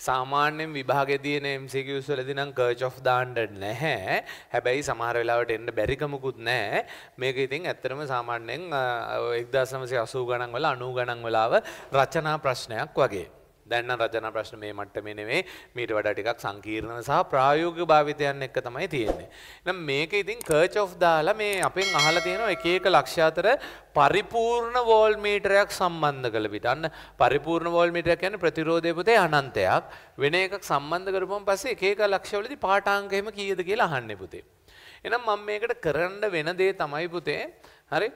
සාමාන්‍යෙන් විභාගෙදන MCකිවස්වලදි නම් කර්ච් of දාන්ඩ නැහැ හැබැයි සමහර වෙලාවට එන්න බැරිකමකුත් නෑ මේක ඉතින් ඇත්තරම සාමාන්‍යෙන් එක්දසමසය අසූ ගණන් වල අනූ ගණන් වලාව රචනා ප්‍රශ්නයක් වගේ. දැන් නම් රචනා ප්‍රශ්න මේ මට්ටමේ නෙමෙයි මීට වඩා ටිකක් සංකීර්ණව සහ ප්‍රායෝගික භාවිතයන් එක්ක තමයි තියෙන්නේ. එහෙනම් මේක ඉතින් කර්ච් දාලා මේ අපෙන් අහලා තියෙනවා එක එක ලක්ෂ අතර පරිපූර්ණ වෝල් මීටරයක් සම්බන්ධ කළ විට අන්න පරිපූර්ණ වෝල් මීටරයක් කියන්නේ ප්‍රතිරෝධය පුතේ අනන්තයක් වෙන එකක් සම්බන්ධ කරපුවම පස්සේ එක එක ලක්ෂවලදී පාඨාංක එහෙම කීයද කියලා අහන්නේ පුතේ. එහෙනම් මම මේකට කරන්න වෙන දේ තමයි පුතේ හරි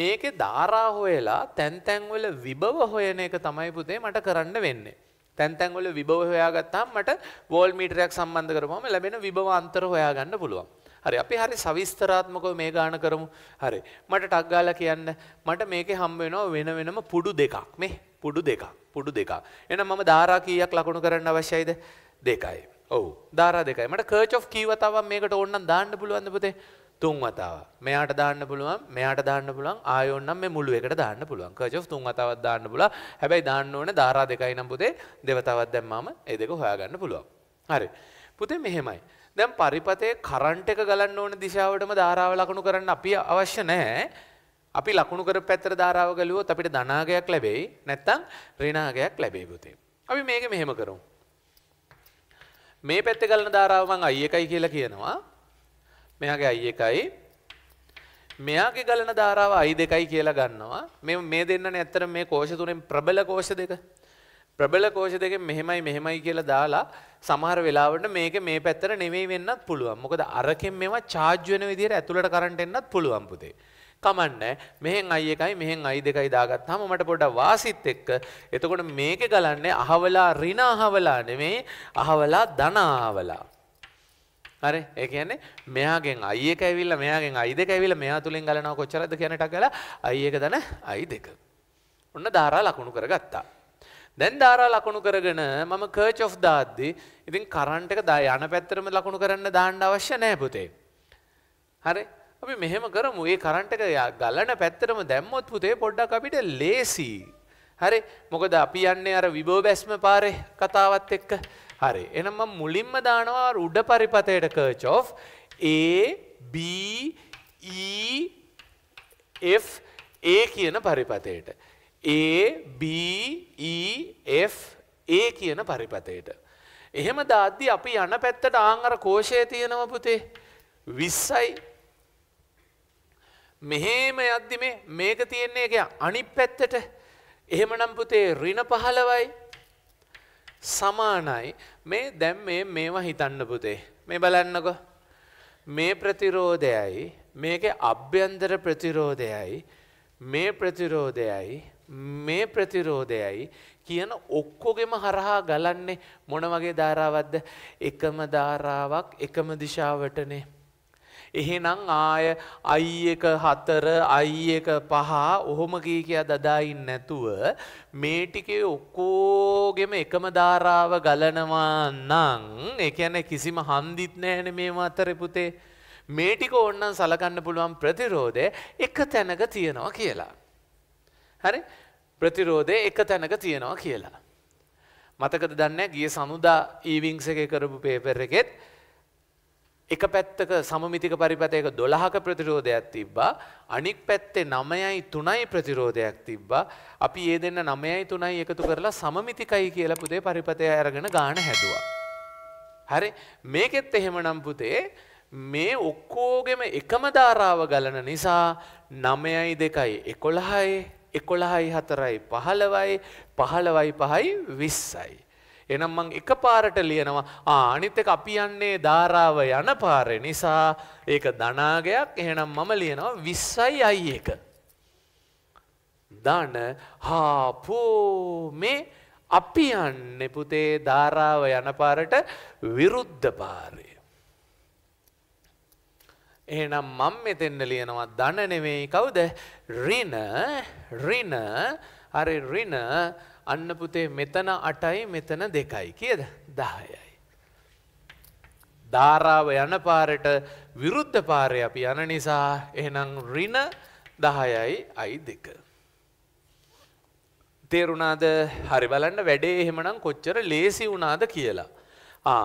මේකේ ධාරා හොයලා තැන් තැන් වල විභව හොයන එක තමයි පුතේ මට කරන්න වෙන්නේ. තැන් තැන් වල විභව හොයාගත්තාම මට වෝල් මීටරයක් සම්බන්ධ කරපුවම ලැබෙන විභව අන්තර හොයාගන්න පුළුවන්. හරි අපි හරි සවිස්තරාත්මකව මේ ගාන කරමු. හරි. මට ටක් ගාලා කියන්න මට මේකේ හම්බ වෙනවා වෙන වෙනම පුඩු දෙකක්. මේ පුඩු දෙකක්. පුඩු දෙකක්. එහෙනම් මම ධාරා කීයක් ලකුණු කරන්න අවශ්‍යයිද? දෙකයි. ඔව්. ධාරා දෙකයි. මට කර්ච් ඔෆ් කීව තවම මේකට ඕනනම් දාන්න පුළුවන්ද පුතේ? තුන් වතාවක් මෙයාට දාන්න පුළුවන් මෙයාට දාන්න පුළුවන් ආයෝන් නම් මේ මුළු එකට දාන්න පුළුවන් කර්ච් ඔෆ් තුන් වතාවක් දාන්න පුළුවන් හැබැයි දාන්න ඕනේ ධාරා දෙකයි නම් පුතේ දෙවතාවක් දැම්මම ඒ දෙක හොයාගන්න පුළුවන් හරි පුතේ මෙහෙමයි දැන් පරිපතේ කරන්ට් එක ගලන්න ඕන දිශාවටම ධාරාව ලකුණු කරන්න අපි අවශ්‍ය නැහැ අපි ලකුණු කර පැත්තට ධාරාව ගලුවොත් අපිට ධනාගයක් ලැබෙයි නැත්නම් ඍණාගයක් ලැබෙයි පුතේ අපි මේක මෙහෙම කරමු මේ පැත්තේ ගලන ධාරාව මං i එකයි කියලා කියනවා මෙයාගේ අයි එකයි මෙයාගේ ගලන ධාරාව අයි දෙකයි කියලා ගන්නවා මේ මේ දෙන්නන ඇත්තර මේ කෝෂ තුනෙන් ප්‍රබල කෝෂ දෙක ප්‍රබල කෝෂ දෙකෙන් මෙහෙමයි මෙහෙමයි කියලා දාලා සමහර වෙලාවට මේක මේ පැත්තට නෙමෙයි වෙන්නත් පුළුවන්. මොකද අරකින් මේවා charge වෙන විදිහට ඇතුළට current එන්නත් පුළුවන් පුතේ. කමන්නේ මෙහෙන් i එකයි මෙහෙන් i දෙකයි දාගත්තාම මට පොඩක් වාසිත් එක්ක එතකොට මේකේ ගලන්නේ අහවලා ඍණ අහවලා නෙමෙයි අහවලා ධන අහවලා හරි ඒ කියන්නේ මෙයාගෙන් i එක ඇවිල්ලා මෙයාගෙන් i දෙක ඇවිල්ලා මෙයා තුලින් ගලනවා කොච්චරද කියන ටක් ගාලා i එක දන i දෙක. ඔන්න ධාරා ලකුණු කරගත්තා. දැන් ධාරා ලකුණු කරගෙන මම කර්ච් ඔෆ් දාද්දි ඉතින් කරන්ට් එක යන පැත්තරම ලකුණු කරන්න දාන්න අවශ්‍ය නැහැ පුතේ. හරි? අපි මෙහෙම කරමු. මේ කරන්ට් එක ගලන පැත්තරම දැම්මොත් පුතේ පොඩ්ඩක් අපිට ලේසි. හරි? මොකද අපි යන්නේ අර විභව බැස්ම පාරේ කතාවත් එක්ක. හරි එනම් මම මුලින්ම දානවා උඩ පරිපතයට curve of A B E F A කියන පරිපතයට A B E F A කියන පරිපතයට එහෙම දාද්දි අපි යන පැත්තට ආන් අර කෝෂය තියෙනවා පුතේ 20යි මෙහෙම යද්දි මේ මේක තියෙන්නේ ඒක අනිත් පැත්තට එහෙමනම් පුතේ ඍණ 15යි සමානයි මේ දැන් මේ මේවා හිතන්න පුතේ. මේ බලන්නකෝ. මේ ප්‍රතිරෝධයයි මේකේ අභ්‍යන්තර ප්‍රතිරෝධයයි මේ ප්‍රතිරෝධයයි මේ ප්‍රතිරෝධයයි කියන ඔක්කොගෙම හරහා ගලන්නේ මොන වගේ ධාරාවක්ද? එකම ධාරාවක් එකම දිශාවටනේ. එහෙනම් ආය අයි එක හතර අයි එක පහ ඔහොමගේ කියයා දදායින් නැතුව මේ ටිකේ ඔක්කෝගෙම එකම ධාරාව ගලනවා නං එකැන කිසිම හන්දිත් නෑන මේ අතර පුතේ මේ ටික ඔන්නන් සලකන්න පුළුවන් ප්‍රතිරෝධය එක තැනක තියෙනවා කියලා. හරි ප්‍රතිරෝධය එක තැනක තියෙනවා කියලා. මතකද දන්න ගිය සමුදා ඊවිංස එක කරපු පේපර එකෙත් එක පැත්තක සමමිතික පරිපතයක දොළහක ප්‍රතිරෝධයක් තිබ්බා අනික් පැත්තේ නමයයි තුනයි ප්‍රතිරෝධයක් තිබ්බා අපි ඒ දෙන්න නමයයි තුනයි එකතු කරලා සමමිතිකයි කියලා පුතේ පරිපතය අරගෙන ගාන හැදුවා. හරි මේකෙත් එහෙමනම් පුතේ මේ ඔක්කෝගෙම එකම ධාරාව ගලන නිසා නමයයි දෙකයි එකොළහයි එකොළහයි හතරයි පහළවයි පහළවයි පහයි විස්සයි. එනම් මං එකපාරට ලියනවා ආ අනිත් එක අපි යන්නේ ධාරාව යන පාරේ නිසා ඒක ධනාගයක් එහෙනම් මම ලියනවා 20යි i එක. ධන හා පෝ මේ අපි යන්නේ පුතේ ධාරාව යන පාරට විරුද්ධ පාරේ. එහෙනම් මම මෙතෙන් ලියනවා ධන නෙමෙයි කවුද? ඍණ ඍණ අර ඍණ අන්න පුතේ මෙතන 8යි මෙතන 2යි කියද 10යි. ධාරාව යන පාරට විරුද්ධ පාරේ අපි යන නිසා එහෙනම් ඍණ 10යි i 2. තේරුණාද? හරි බලන්න වැඩේ එහෙමනම් කොච්චර ලේසි වුණාද කියලා. ආ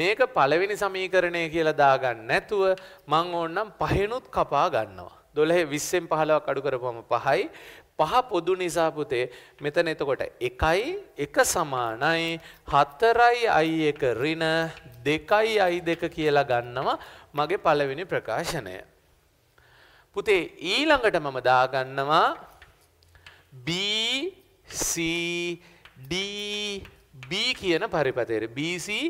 මේක පළවෙනි සමීකරණය කියලා දාගන්න නැතුව මං ඕනනම් පහෙනුත් කපා ගන්නවා. 12 20න් 15ක් අඩු කරපුවම 5යි පහ පොදු නිසා පුතේ මෙතන එතකොට 1යි 1 සමානයි 4යි i1 ඍණ 2යි i2 කියලා ගන්නවා මගේ පළවෙනි ප්‍රකාශනය. පුතේ ඊළඟට මම දාගන්නවා B C D B කියන පරිපතයට B C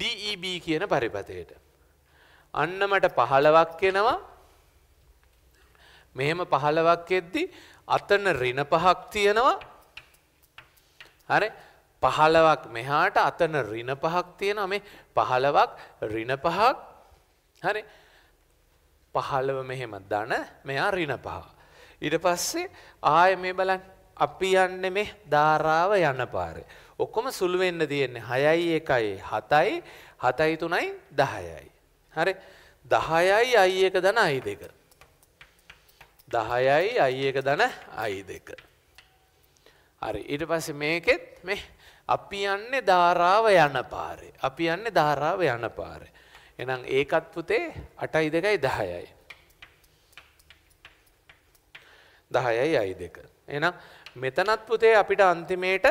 D E B කියන පරිපතයට. අන්න මට 15ක් එනවා. මෙහෙම 15ක් එද්දී අතන රින පහක් තියෙනවා හරි පහලවක් මෙහාට අතන රින පහක් තියෙනවා මේ පහලවක් රින පහක් හරි පහලව මෙහෙම දන මෙයා රින පහ. ඊට පස්සේ ආය මේ බලන් අපි යන්න මේ ධාරාව යන පාරය. ඔක්කොම සුළු වෙන්න තියෙන්නේ හයයි එකයි හතයි හතයි තුනයි දහයයි. හරි දහයයි අයි එක දන අයි දෙක. දහයයි අයි එක දන අයි දෙක. හරි ඊට පස්සේ මේකෙත් මේ අපි යන්නේ ධාරාව යන පාරේ. අපි යන්නේ ධාරාව යන පාරේ. එහෙනම් ඒකත් පුතේ 8යි 2යි 10යි. 10යි අයි දෙක. එහෙනම් මෙතනත් පුතේ අපිට අන්තිමේට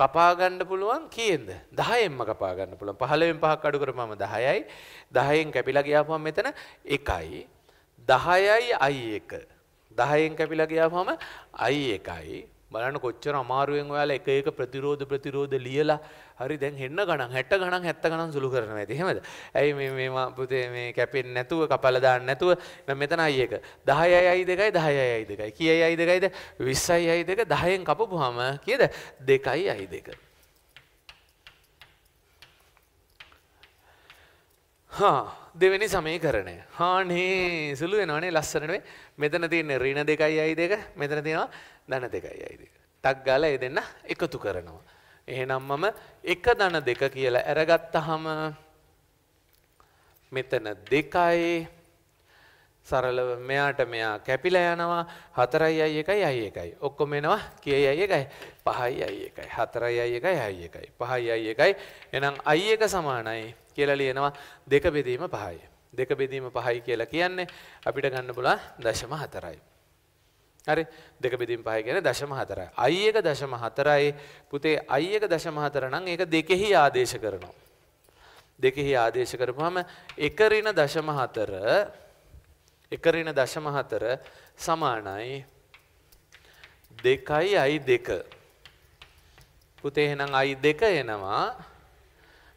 කපා ගන්න පුළුවන් කීයද? 10ෙන්ම කපා ගන්න පුළුවන්. 15න් පහක් අඩු කරපුවම 10යි. 10ෙන් කැපිලා ගියාම මෙතන 1යි. 10යි i1. 10න් කැපිලා ගියාම i1යි. බලන්න කොච්චර අමාරුවෙන් ඔයාලා එක එක ප්‍රතිරෝධ ප්‍රතිරෝධ ලියලා හරි දැන් හෙන්න ගණන් 60 ගණන් 70 ගණන් සුළු කරනවා ඉතින් එහෙමද? ඇයි මේ මේ පුතේ මේ කැපෙන්නේ නැතුව කපලා දාන්න නැතුව නම් මෙතන අය එක 10යි අය 2යි 10යි අය 2යි කීයයි අය 2යිද 20යි අය 2 10න් කපපුවාම කීයද 2යි අය 2 හා දෙවෙනි සමීකරණය. හානේ සුළු වෙනවනේ ලස්සනට මේ. මෙතන තියෙන්නේ ඍණ 2යි 2 මෙතන තියෙනවා ධන 2යි 2. ටක් ගාලා ඒ දෙන්න එකතු කරනවා. එහෙනම් මම 1 ධන 2 කියලා අරගත්තාම මෙතන 2යි සරලව මෙයාට මෙයා කැපිලා යනවා 4යි 1යි 1යි ඔක්කොම එනවා කීයයි 1යි 5යි 1යි 4යි 1යි 1යි 5යි 1යි එහෙනම් i එක සමානයි කියලා ලියනවා දෙක බෙදීම 5යි දෙක බෙදීම 5යි කියලා කියන්නේ අපිට ගන්න පුළුවන් 0.4යි හරි දෙක බෙදීම 5 කියන්නේ 0.4යි i එක 0.4යි පුතේ i එක 0.4 නම් ඒක දෙකෙහි ආදේශ කරනවා දෙකෙහි ආදේශ කරපුවාම 1 ඍණ 0.4 එක ඍණ දශම 4 සමානයි 2යි i2 පුතේ එහෙනම් i2 එනවා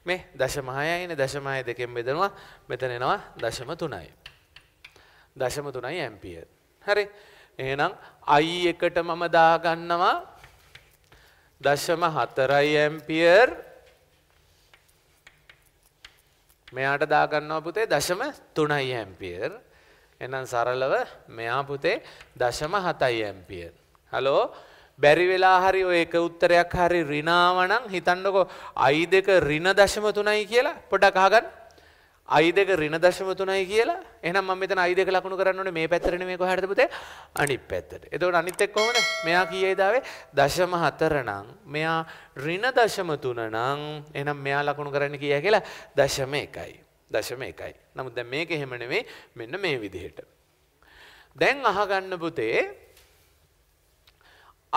මේ දශම 6යිනේ දශම 6 දෙකෙන් බෙදනවා මෙතන එනවා දශම 3යි දශම 3යි ඇම්පියර් හරි එහෙනම් i එකට මම දාගන්නවා දශම 4යි ඇම්පියර් මෙයාට දාගන්නවා පුතේ දශම 3යි ඇම්පියර් එහෙනම් සරලව මෙයා පුතේ 0.7 ඇම්පියර්. හලෝ බැරි වෙලා හරි ඔය එක උත්තරයක් හරි ඍණාව නම් හිතන්නකෝ i2 ඍණ 0.3යි කියලා පොඩ්ඩක් අහගන්න. i2 ඍණ 0.3යි කියලා. එහෙනම් මම මෙතන i2 ලකුණු කරන්න ඕනේ මේ පැත්තට නෙමෙයි කොහටද පුතේ? අනිත් පැත්තට. එතකොට අනිත් එක කොහමද? මෙයා කීයේද ආවේ? 0.4 නම් මෙයා ඍණ 0.3 නම් එහෙනම් මෙයා ලකුණු කරන්න කීයයි කියලා 0.1යි. දශම එකයි. නමුත් දැන් මේක එහෙම නෙවෙයි මෙන්න මේ විදිහට. දැන් අහගන්න පුතේ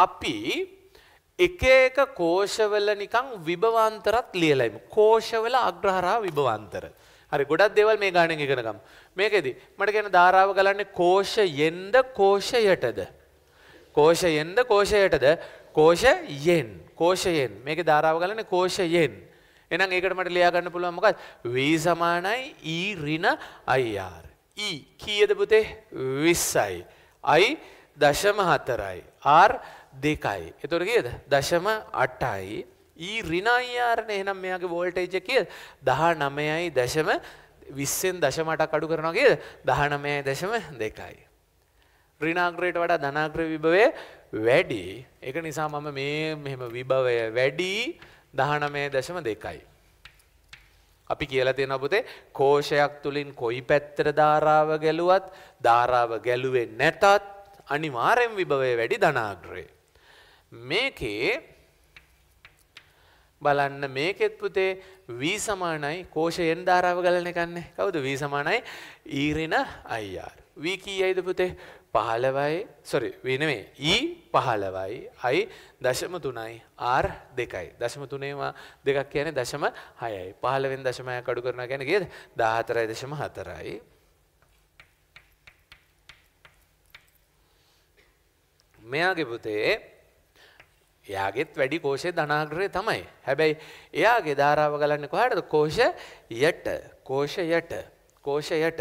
අපි එක එක කෝෂවල නිකන් විභවාන්තරත් ලියලා ඉමු. කෝෂවල අග්‍රහරා විභවාන්තර. හරි ගොඩක් දේවල් මේ ගානෙන් ඉගෙන ගමු. මේකෙදි මට කියන ධාරාව ගලන්නේ කෝෂයෙන්ද කෝෂයටද? කෝෂයෙන්ද කෝෂයටද? කෝෂයෙන්. කෝෂයෙන්. මේකේ ධාරාව ගලන්නේ කෝෂයෙන්. එහෙනම් ඒකට මට ලියා ගන්න පුළුවන් මොකක්ද v සමානයි e ඍණ ir e කීයද පුතේ 20යි i 0.4යි r 2යි එතකොට කීයද 0.8යි e ඍණ ir නේ එහෙනම් මෙයාගේ වෝල්ටේජ් එක කීයද 19.2 20ෙන් 0.8ක් අඩු කරනවා කීයද 19.2යි ඍණාග්‍රයට වඩා ධනාග්‍ර විභවය වැඩි ඒක නිසා මම මේ මෙහෙම විභවය වැඩි දහනමය දශම දෙකයි. අපි කියලා තියෙන පුතේ කෝෂයක් තුලින් කොයි පැත්තට ධාරාව ගැලුවත් ධාරාව ගැලුවේ නැතත් අනිවාර්යෙන් විභවය වැඩි ධනාග්‍රේ. මේකේ බලන්න මේකෙත් පුතේ V සමානයි කෝෂයෙන් ධාරාව ගලන එකන්නේ. කවුද V සමානයි ඊරින IR. V කීයයිද පුතේ පහලවයි සොරි වෙනවේ ඊ පහලවයි අයි දශම තුනයි ආර් දෙකයි දශම තුනේවා දෙකක් කියන දශම හයයි පහලවෙන් දශමය කඩු කරන ගැන ගේද දාහතරයි දශම හතරයි මෙයාගේ පුතේ එයාගෙත් වැඩි කෝෂය ධනාග්‍රය තමයි හැබැයි එයාගේ ධාරාව ගලන්න කොහටද කෝෂ යට කෝෂ යට කෝෂ යට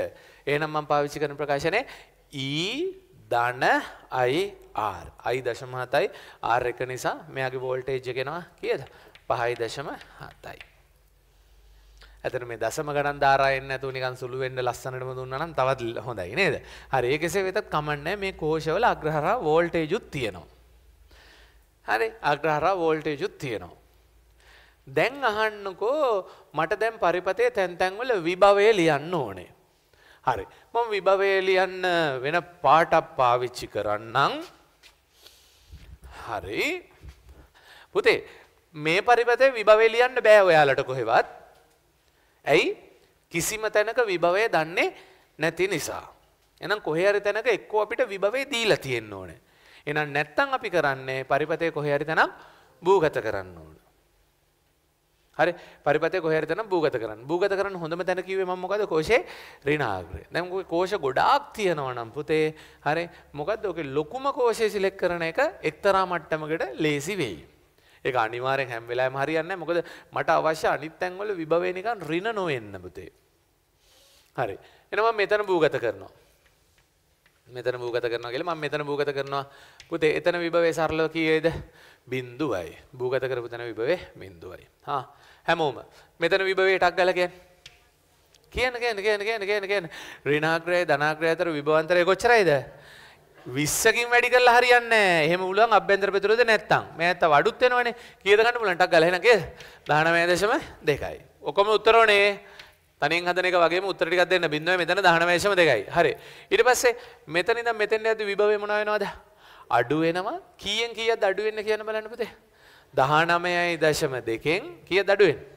ඒනම් මම පාවිච්චි කරන ප්‍රකාශනය ඊ ධන අයි ආර් අයි දශම හතයි ආර් එක නිසා මෙයාගේ වෝල්ටේජ් එකෙනවා කියද පහයි දශම හතයි. ඇතන මේ දසම ගණන් ධාරායෙන් නැතුව නිකන් සුළු වෙන්න ලස්සනටම දුන්නා නම් තවත් හොඳයි නේද? හරි ඒ කෙසේ වෙතත් කමන්නේ මේ කෝෂවල අග්‍රහරා වෝල්ටේජ් උත් තියෙනවා. හරි අග්‍රහරා වෝල්ටේජ් උත් තියෙනවා. දැන් අහන්නකෝ මට දැන් පරිපතේ තැන් තැන්වල විභවය ලියන්න ඕනේ. හරි. මම විභවය ලියන්න වෙන පාටක් පාවිච්චි කරන්නම්. හරි. පුතේ මේ පරිපතේ විභවය ලියන්න බෑ ඔයාලට කොහෙවත්. ඇයි? කිසිම තැනක විභවය දන්නේ නැති නිසා. එහෙනම් කොහේ හරි තැනක එක්කෝ අපිට විභවය දීලා තියෙන්න ඕනේ. එහෙනම් නැත්තම් අපි කරන්නේ පරිපතේ කොහේ හරි තැනක් භූගත කරන්න ඕනේ. හරි පරිපතේ කොහේ හරි තැනක් භූගත කරන්න. භූගත කරන්න හොඳම තැන කිව්වේ මම මොකද? කෝෂේ ඍණාග්‍රය. දැන් ඔගේ කෝෂ ගොඩාක් තියෙනවා නම් පුතේ හරි මොකද්ද ඔගේ ලොකුම කෝෂය සිලෙක්ට් කරන එක එක්තරා මට්ටමකට ලේසි වෙයි. ඒක අනිවාර්යෙන් හැම වෙලාවෙම හරියන්නේ නැහැ. මොකද මට අවශ්‍ය අනිත් තැන් වල විභවය නිකන් ඍණ නොවෙන්න පුතේ. හරි. එහෙනම් මම මෙතන භූගත කරනවා. මෙතන භූගත කරනවා කියලා මම මෙතන භූගත කරනවා පුතේ එතන විභවයේ සරලව කීයේද බිඳුවයි භූගත කරපු තැන විභවයේ බිඳුවයි හා හැමෝම මෙතන විභවයේ ටක් ගාලා කියන්නේ කියන කියන කියන කියන කියන කියන ඍණාග්‍රය ධනාග්‍රය අතර විභවান্তරය කොච්චරයිද 20කින් වැඩි කරලා හරියන්නේ නැහැ. එහෙම උලුවන් අභ්‍යන්තර ප්‍රතිරෝධ නැත්තම්. මෑත වඩුත් වෙනවනේ. කීයද ගන්න පුළුවන් ටක් ගාලා එහෙනම් කීයද? 19.2යි. ඔකම උත්තර ඕනේ. තනින් හදන එක වගේ උත්තර ටිකක් දෙන්න බිඳුවේ මෙතන දහනවේශම දෙකයි. හරි. ඊට පස්සේ මෙතන ඉඳන් මෙතෙන්ට යද්දි විභවය මොන වෙනවද? අඩු වෙනවා. කීයෙන් කීයක්ද අඩු වෙන්නේ කියන බලන්න පුතේ. 19.2කින් කීයද අඩු වෙන්නේ?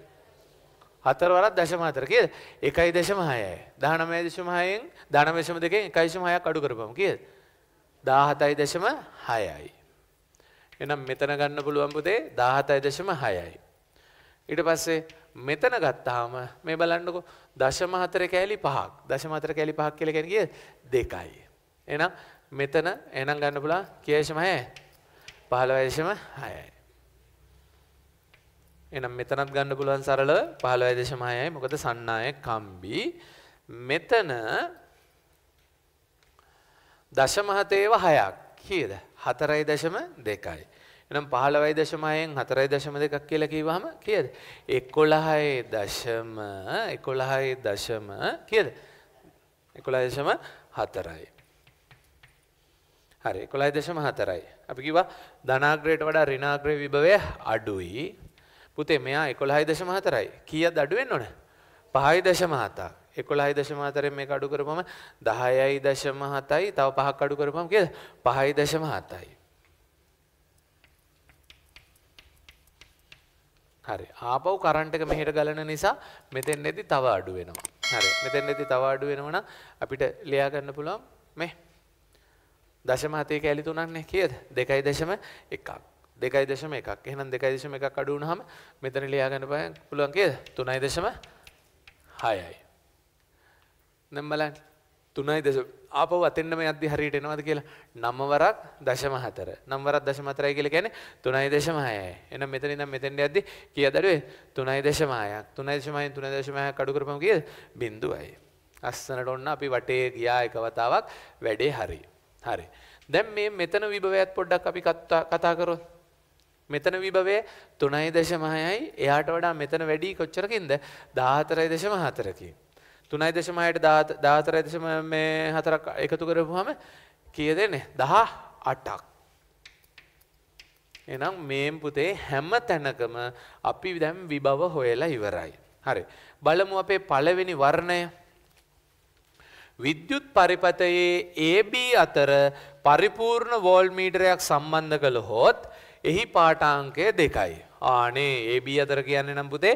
හතර වරක් දශම හතර කීයද? 1.6යි. 19.6න් 19.2කින් 1.6ක් අඩු කරපමු කීයද? 17.6යි. එහෙනම් මෙතන ගන්න පුළුවන් පුතේ 17.6යි. ඊට පස්සේ මෙතන ගත්තාම මේ බලන්නකො දශම හතර කෑලි පහක් දශම හතර කෑලි පහක් කියලා කියන්නේ කීයද දෙකයි එහෙනම් මෙතන එහෙනම් ගන්න පුළුවන් කීයශම 6 15ශම 6යි එහෙනම් මෙතනත් ගන්න පුළුවන් සරලව 15ශම 6යි මොකද සන්නාය කම්බි මෙතන දශම හතේව 6ක් කීයද 4.2යි එනම් 15.4.2 කියලා කිව්වහම කීයද? 11.11 කීයද? 11.4යි. හරි 11.4යි. අපි කිව්වා ධනාග්‍රයට වඩා ඍණාග්‍රේ විභවය අඩුයි. පුතේ මෙයා 11.4යි. කීයද අඩු වෙන්න ඕන? 5.7. 11.4ෙන් මේක අඩු කරපුවම 10.7යි. තව පහක් අඩු කරපුවම කීයද? 5.7යි. හරි ආපව් කරන්ට් එක මෙහෙට ගලන නිසා මෙතෙන්නේදී තව අඩු වෙනවා. හරි මෙතෙන්නේදී තව අඩු වෙනවා නම් අපිට ලියා ගන්න පුළුවන් මේ දශම හතේ කැලි තුනක් නේ කීයද? 2.1ක්. 2.1ක්. එහෙනම් 2.1ක් අඩු වුණාම මෙතන ලියා ගන්න පුළුවන් කීයද? 3.6යි. දැන් බලන්න තුනයි දශ ආපහු අතෙන්ම යද්දි හරියට එනවද කියලා නමවරක් දශම හතර නම්වරක් දශම හතරයි කියලා කියන්නේ තුනයි දශම හයයි එහෙනම් මෙතන ඉඳන් මෙතෙන්ට යද්දි කීයද අඩුවේ තුනයි දශම හයක් තුනයි දශම හයෙන් තුනයි දශම හයක් අඩු කරපමු කීයද බිඳුවයි අස්සනට ඔන්න අපි වටේ ගියා එක වතාවක් වැඩේ හරි හරි දැන් මේ මෙතන විභවයත් පොඩ්ඩක් අපි කතා කරොත් මෙතන විභවය තුනයි දශම හයයි එයාට වඩා මෙතන වැඩි කොච්චරකින්ද 14.4කින් තුනයි දශමයට දාතරයි දශම මේ හතරක් එකතු කරපුහම කිය දෙන්නේ දහ අටක්. එනම් මේම් පුතේ හැම තැනකම අපි දැම් විභව හොයලා ඉවරයි. හරි. බලමු අපේ පළවෙනි වර්ණය. විද්‍යුත් පරිපතයේ AB අතර පරිපූර්ණ වෝල්මීටරයක් සම්බන්ධ කළ හොත් එහි පාටාංකය දෙකයි. ආනේ AB අතර කියන්නේ නම් පුතේ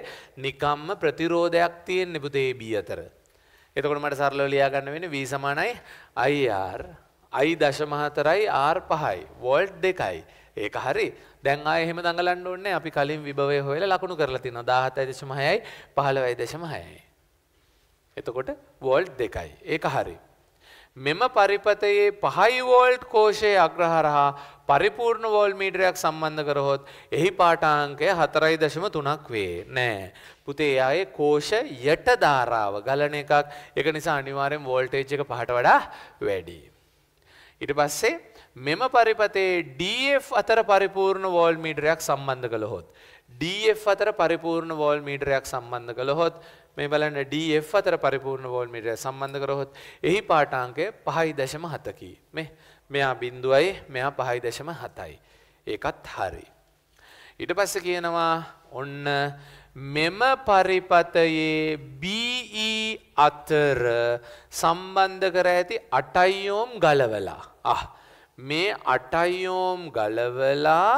නිකම්ම ප්‍රතිරෝධයක් තියෙන්නේ පුතේ AB අතර. එතකොට මට සරලව ලියා ගන්න වෙන්නේ V සමානයි IR I දශම 4යි R 5යි වෝල්ට් 2යි. ඒක හරි. දැන් ආයෙ එහෙම දඟලන්න ඕනේ අපි කලින් විභවය හොයලා ලකුණු කරලා තියෙනවා 17.6යි 15.6යි. එතකොට වෝල්ට් 2යි. ඒක හරි. මෙම පරිපතයේ 5 වෝල්ට් කෝෂයේ අග්‍රහරහා පරිපූර්ණ වෝල් මීටරයක් සම්බන්ධ කරහොත් එහි පාටාංකය හතරයි දශම තුනක් වේ නෑ. පුතේ අය කෝෂ යට ධාරාව ගලන එකක් එක නිසා අනිවාරයෙන් වෝල්ටේජ් එක පහට වඩා වැඩි. ඉට පස්සේ මෙම පරිපතේ DF අතර පරිපූර්ණ වෝල් මීටරයක් සම්බන්ධ කළහොත්. DF අතර පරිපූර්ණ වෝල් මීටරයක් සම්බන්ධ කළහොත් මේ බලන්න DF අතර පරිපූර්ණ වෝල් මීටරය සම්බන්ධ කරහොත් එහි පාටාංකය පහයි දශම හතකි. මේ මෙයා බින්දුවයි මෙයා පහයි දශම හතයි. ඒකත් හරි. ඉට පස්ස කියනවා ඔන්න මෙම පරිපතයේ BE අතර සම්බන්ධ කර ඇති අටයියෝම් ගලවලා. අහ මේ අටයියෝම් ගලවලා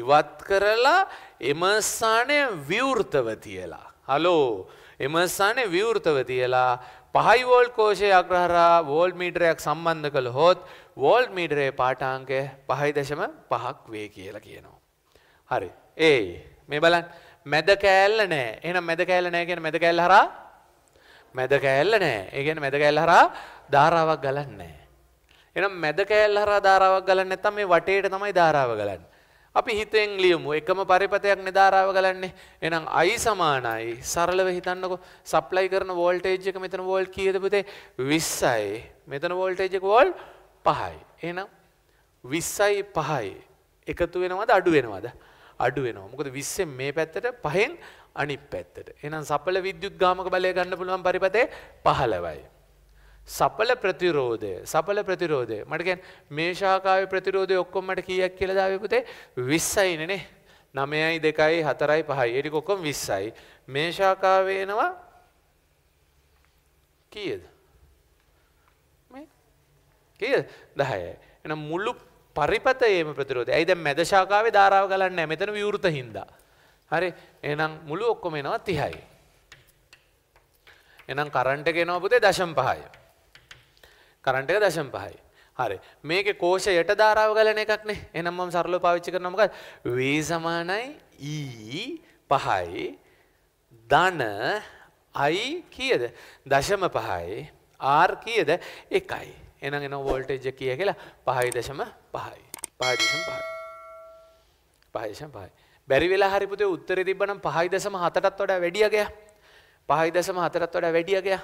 ඉවත් කරලා එම ස්ථානය විවෘතව තියලා. හලෝ එම ස්ථානය විවෘතව තියලා පහයි වෝල් කෝෂය අග්‍රහරා වෝල් මීටරයක් සම්බන්ධ කළ හොත් වෝල් මීටරේ පාටාංකය පහයි දශම පහක් වේ කියලා කියනවා. හරි ඒ මේ බලන් මැද කෑල්ල නෑ එන මැද කෑල්ල නෑ කියෙන මැද කැල්ල හරා මැද කෑල්ල නෑ ඒගැන මැද කෑල්ල හරා ධාරාවක් ගලන්නේ. එනම් මැද කෑල්ල හරා ධාරාවක් ගලන්න නැත්තම් මේ වටේට තමයි ධාරාව ගලන්න. අපි හිතෙන් ලියමු එකම පරිපතයක් නිධාරාව ගලන්නේ එනම් අයි සමානයි සරලව හිතන්නකො සප්ලයි කරන වෝල්ටේජ් එක මෙතන වෝල්ට් කීයද පුතේ 20යි මෙතන වෝල්ටේජ් එක වෝල්ට් 5යි එහෙනම් 20යි 5යි එකතු වෙනවද අඩු වෙනවද අඩු වෙනවා මොකද 20න් මේ පැත්තට 5න් අනිත් පැත්තට එහෙනම් සපල විද්‍යුත් ගාමක බලය ගන්න පුළුවන් පරිපතේ 15යි සපල ප්‍රතිරෝධය සපල ප්‍රතිරෝධය මටකැන් මේ ශාකාව ප්‍රතිරෝධය ඔක්කොමට කියක් කියලදාවපුතේ විස්සයිනනේ නමයයි දෙකයි හතරයි පහයි එඩි කොක්කොම් විස්සයි මේ ශාකාවේනවා කියද කිය දහය එන මුල්ලු පරිපතයේම ප්‍රතිරෝධ ඇයිද මැද ශාකාවේ ධාරාව ගලන්න මෙතන විවෘත හින්දා හරි එනම් මුළු ඔක්කොම එනවා තිහයි එනම් කරන්ට ගෙනවපුතේ දශම් පහය කරන්ට එක දශම් පහයි. හරි මේක කෝෂ යට ධාරාව ගලන එකක්නේ එනම් මම සරලව පාවිච්චි කරනවා මොකද v සමානයි e පහයි ධන i කීයද දශම පහයි r කීයද 1යි එහෙනම් එන වෝල්ටේජ් එක කීය කියලා 5.5යි 5.5යි 5.5යි බැරි වෙලා හරි පුතේ උත්තරේ තිබ්බනම් 5.7ටත් වඩා වැඩිය ගියා 5.7ටත් වඩා වැඩිය ගියා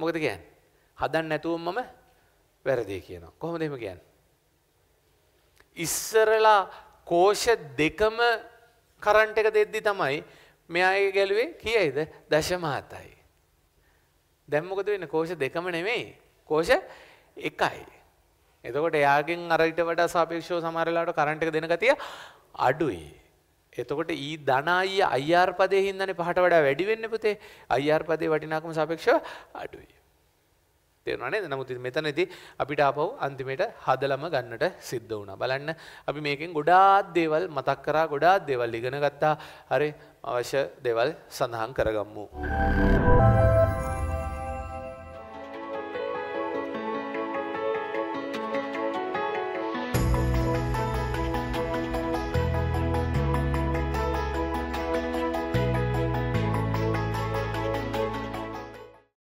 මොකද කියන්නේ හදන්න නැතුවම මම වැරදි කියනවා. කොහොමද එහෙම කියන්නේ? ඉස්සරලා කෝෂ දෙකම කරන්ට් එක දෙද්දි තමයි මෙයාගේ ගැලුවේ කීයද? දශම 7යි. දැන් මොකද වෙන්නේ? කෝෂ දෙකම නෙමෙයි. කෝෂ එකයි. එතකොට එයාගෙන් අර ඊට වඩා සාපේක්ෂව සමහර වෙලාවට කරන්ට් එක දෙන ගතිය අඩුයි. එතකොට ඊ ධන අය IR පදේ හින්දානේ පහට වඩා වැඩි වෙන්නේ පුතේ. IR පදේ වටිනාකම සාපේක්ෂව අඩුයි. තේරෙනවා නේද? නමුත් මෙතනදී අපිට ආපහු අන්තිමේට හදලම ගන්නට සිද්ධ වුණා. බලන්න අපි මේකෙන් ගොඩාක් දේවල් මතක් කරා, ගොඩාක් දේවල් ඉගෙන ගත්තා. හරි අවශ්‍ය දේවල් සඳහන් කරගමු.